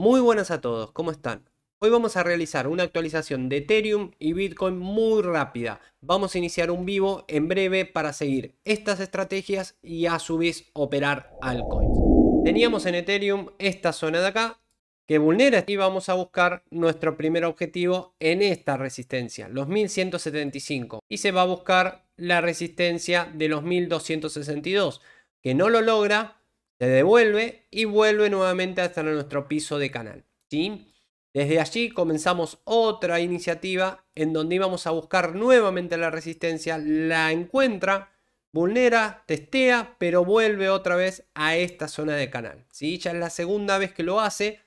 Muy buenas a todos, ¿cómo están? Hoy vamos a realizar una actualización de Ethereum y Bitcoin muy rápida. Vamos a iniciar un vivo en breve para seguir estas estrategias y a su vez operar altcoins. Teníamos en Ethereum esta zona de acá que vulnera y vamos a buscar nuestro primer objetivo en esta resistencia, los 1175. Y se va a buscar la resistencia de los 1262, que no lo logra se devuelve y vuelve nuevamente hasta nuestro piso de canal. ¿sí? Desde allí comenzamos otra iniciativa en donde íbamos a buscar nuevamente la resistencia, la encuentra, vulnera, testea, pero vuelve otra vez a esta zona de canal. ¿sí? Ya es la segunda vez que lo hace,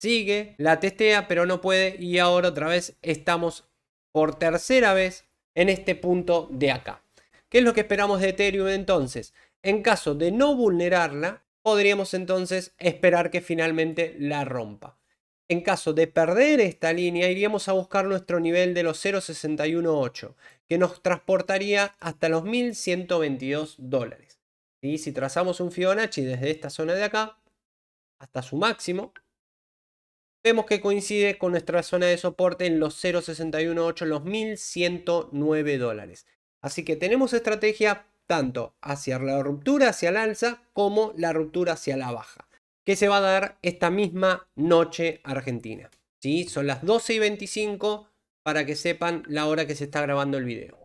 sigue, la testea, pero no puede y ahora otra vez estamos por tercera vez en este punto de acá. ¿Qué es lo que esperamos de Ethereum entonces? En caso de no vulnerarla, podríamos entonces esperar que finalmente la rompa. En caso de perder esta línea, iríamos a buscar nuestro nivel de los 0.618, que nos transportaría hasta los 1.122 dólares. Y si trazamos un Fibonacci desde esta zona de acá hasta su máximo, vemos que coincide con nuestra zona de soporte en los 0.618, los 1.109 dólares. Así que tenemos estrategia tanto hacia la ruptura hacia la alza como la ruptura hacia la baja, que se va a dar esta misma noche argentina. ¿sí? Son las 12 y 25 para que sepan la hora que se está grabando el video.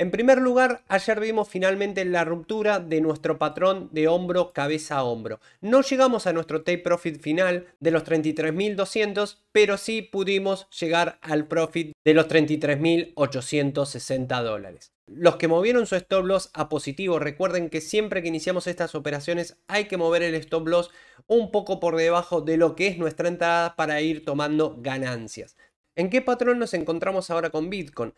En primer lugar, ayer vimos finalmente la ruptura de nuestro patrón de hombro cabeza a hombro. No llegamos a nuestro take profit final de los 33.200, pero sí pudimos llegar al profit de los 33.860 dólares. Los que movieron su stop loss a positivo, recuerden que siempre que iniciamos estas operaciones hay que mover el stop loss un poco por debajo de lo que es nuestra entrada para ir tomando ganancias. ¿En qué patrón nos encontramos ahora con Bitcoin?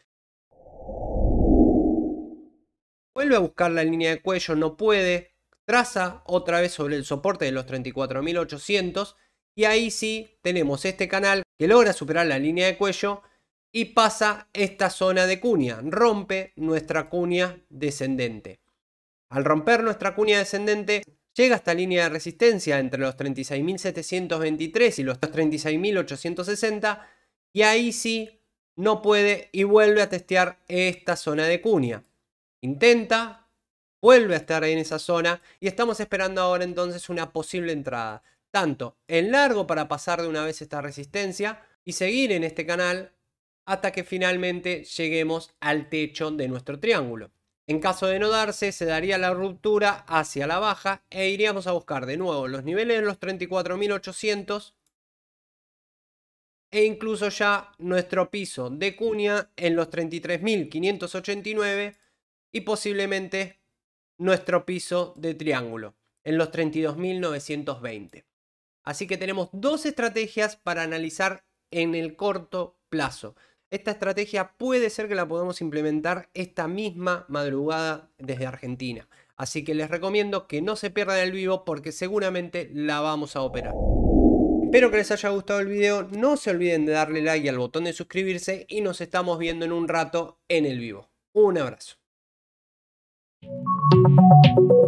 Vuelve a buscar la línea de cuello, no puede. Traza otra vez sobre el soporte de los 34.800. Y ahí sí tenemos este canal que logra superar la línea de cuello y pasa esta zona de cuña. Rompe nuestra cuña descendente. Al romper nuestra cuña descendente, llega esta línea de resistencia entre los 36.723 y los 36.860 y ahí sí no puede y vuelve a testear esta zona de cuña. Intenta, vuelve a estar ahí en esa zona y estamos esperando ahora entonces una posible entrada. Tanto en largo para pasar de una vez esta resistencia y seguir en este canal hasta que finalmente lleguemos al techo de nuestro triángulo. En caso de no darse, se daría la ruptura hacia la baja e iríamos a buscar de nuevo los niveles en los 34.800 e incluso ya nuestro piso de cuña en los 33.589 y posiblemente nuestro piso de triángulo en los 32.920. Así que tenemos dos estrategias para analizar en el corto plazo. Esta estrategia puede ser que la podamos implementar esta misma madrugada desde Argentina. Así que les recomiendo que no se pierdan el vivo porque seguramente la vamos a operar. Espero que les haya gustado el video, no se olviden de darle like al botón de suscribirse y nos estamos viendo en un rato en el vivo. Un abrazo. Thank you.